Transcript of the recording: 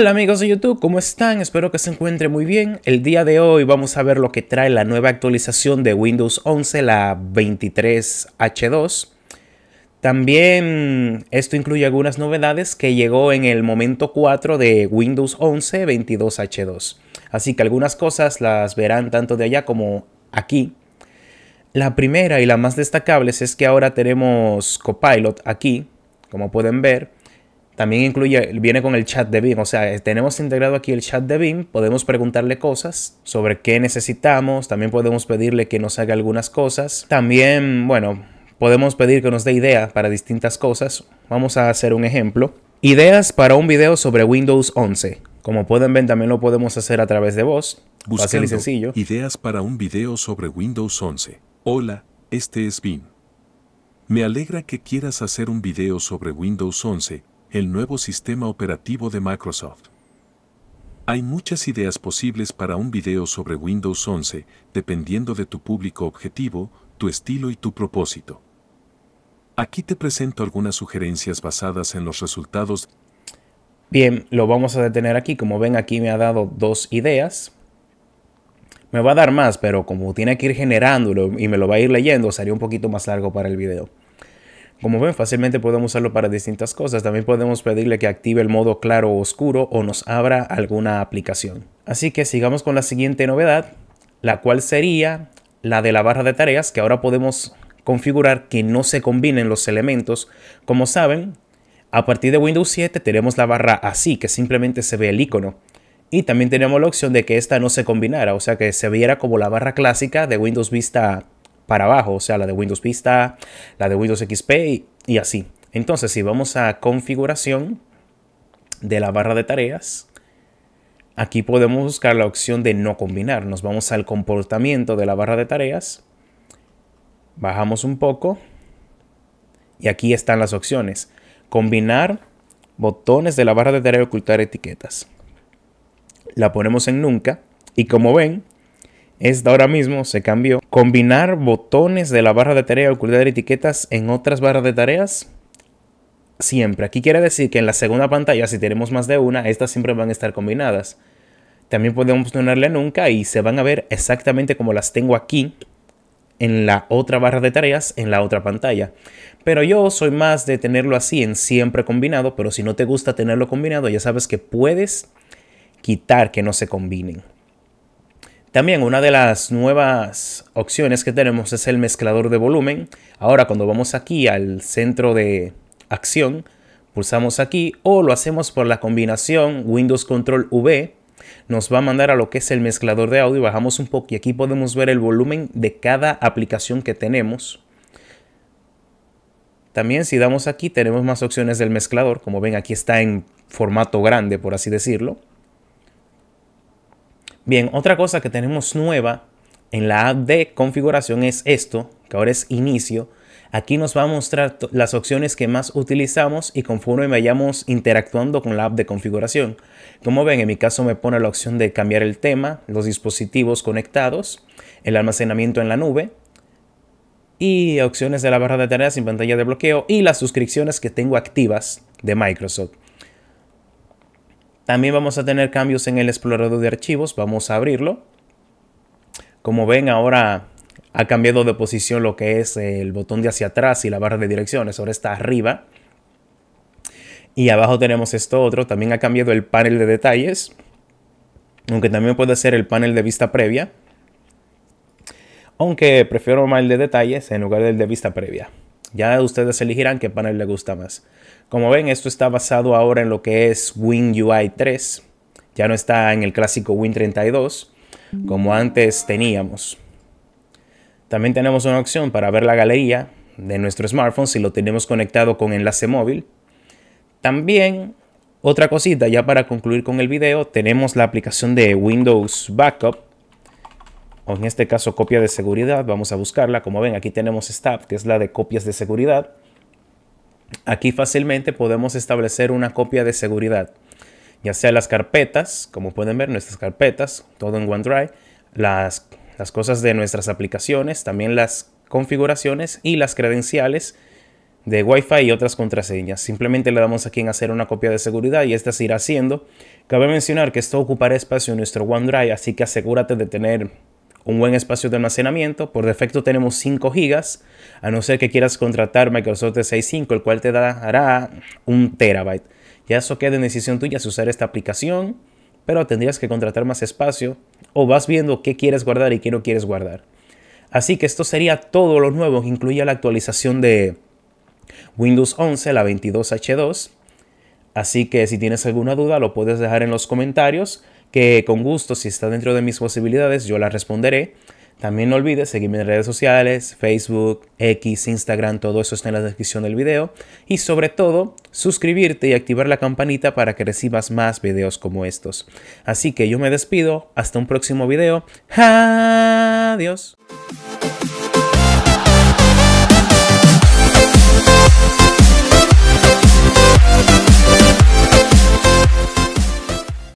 Hola amigos de YouTube, ¿cómo están? Espero que se encuentren muy bien. El día de hoy vamos a ver lo que trae la nueva actualización de Windows 11, la 23H2. También esto incluye algunas novedades que llegó en el momento 4 de Windows 11 22H2. Así que algunas cosas las verán tanto de allá como aquí. La primera y la más destacable es que ahora tenemos Copilot aquí, como pueden ver también incluye, viene con el chat de BIM, o sea, eh, tenemos integrado aquí el chat de BIM, podemos preguntarle cosas sobre qué necesitamos, también podemos pedirle que nos haga algunas cosas. También, bueno, podemos pedir que nos dé ideas para distintas cosas. Vamos a hacer un ejemplo. Ideas para un video sobre Windows 11. Como pueden ver, también lo podemos hacer a través de voz. sencillo. Ideas para un video sobre Windows 11. Hola, este es BIM. Me alegra que quieras hacer un video sobre Windows 11 el nuevo sistema operativo de Microsoft. Hay muchas ideas posibles para un video sobre Windows 11, dependiendo de tu público objetivo, tu estilo y tu propósito. Aquí te presento algunas sugerencias basadas en los resultados. Bien, lo vamos a detener aquí. Como ven, aquí me ha dado dos ideas. Me va a dar más, pero como tiene que ir generándolo y me lo va a ir leyendo, sería un poquito más largo para el video. Como ven, fácilmente podemos usarlo para distintas cosas. También podemos pedirle que active el modo claro o oscuro o nos abra alguna aplicación. Así que sigamos con la siguiente novedad, la cual sería la de la barra de tareas, que ahora podemos configurar que no se combinen los elementos. Como saben, a partir de Windows 7 tenemos la barra así, que simplemente se ve el icono. Y también tenemos la opción de que esta no se combinara, o sea que se viera como la barra clásica de Windows Vista para abajo, o sea, la de Windows Vista, la de Windows XP y, así. Entonces, si vamos a configuración de la barra de tareas, aquí podemos buscar la opción de no combinar. Nos vamos al comportamiento de la barra de tareas, bajamos un poco y aquí están las opciones. Combinar botones de la barra de tarea ocultar etiquetas. La ponemos en nunca y como ven, esta ahora mismo se cambió. Combinar botones de la barra de tarea o ocultar etiquetas en otras barras de tareas siempre. Aquí quiere decir que en la segunda pantalla, si tenemos más de una, estas siempre van a estar combinadas. También podemos ponerle nunca y se van a ver exactamente como las tengo aquí en la otra barra de tareas, en la otra pantalla. Pero yo soy más de tenerlo así, en siempre combinado, pero si no te gusta tenerlo combinado, ya sabes que puedes quitar que no se combinen. También una de las nuevas opciones que tenemos es el mezclador de volumen. Ahora cuando vamos aquí al centro de acción, pulsamos aquí o lo hacemos por la combinación Windows Control V. Nos va a mandar a lo que es el mezclador de audio. Bajamos un poco y aquí podemos ver el volumen de cada aplicación que tenemos. También si damos aquí tenemos más opciones del mezclador. Como ven aquí está en formato grande por así decirlo. Bien, otra cosa que tenemos nueva en la app de configuración es esto, que ahora es inicio. Aquí nos va a mostrar las opciones que más utilizamos y conforme vayamos interactuando con la app de configuración. Como ven, en mi caso me pone la opción de cambiar el tema, los dispositivos conectados, el almacenamiento en la nube y opciones de la barra de tareas sin pantalla de bloqueo y las suscripciones que tengo activas de Microsoft. También vamos a tener cambios en el explorador de archivos. Vamos a abrirlo. Como ven, ahora ha cambiado de posición lo que es el botón de hacia atrás y la barra de direcciones. Ahora está arriba. Y abajo tenemos esto otro. También ha cambiado el panel de detalles. Aunque también puede ser el panel de vista previa. Aunque prefiero más el de detalles en lugar del de vista previa. Ya ustedes elegirán qué panel les gusta más. Como ven, esto está basado ahora en lo que es WinUI 3. Ya no está en el clásico Win32 como antes teníamos. También tenemos una opción para ver la galería de nuestro smartphone si lo tenemos conectado con enlace móvil. También, otra cosita ya para concluir con el video, tenemos la aplicación de Windows Backup en este caso copia de seguridad, vamos a buscarla. Como ven, aquí tenemos Staff, que es la de copias de seguridad. Aquí fácilmente podemos establecer una copia de seguridad, ya sea las carpetas, como pueden ver, nuestras carpetas, todo en OneDrive, las, las cosas de nuestras aplicaciones, también las configuraciones y las credenciales de Wi-Fi y otras contraseñas. Simplemente le damos aquí en hacer una copia de seguridad y esta se irá haciendo. Cabe mencionar que esto ocupará espacio en nuestro OneDrive, así que asegúrate de tener un buen espacio de almacenamiento. Por defecto tenemos 5 gigas a no ser que quieras contratar Microsoft S65, el cual te dará un terabyte. Ya eso queda en decisión tuya si usar esta aplicación, pero tendrías que contratar más espacio o vas viendo qué quieres guardar y qué no quieres guardar. Así que esto sería todo lo nuevo, que incluye la actualización de Windows 11, la 22H2. Así que si tienes alguna duda lo puedes dejar en los comentarios que con gusto, si está dentro de mis posibilidades, yo la responderé. También no olvides seguirme en redes sociales, Facebook, X, Instagram, todo eso está en la descripción del video. Y sobre todo, suscribirte y activar la campanita para que recibas más videos como estos. Así que yo me despido, hasta un próximo video. Adiós.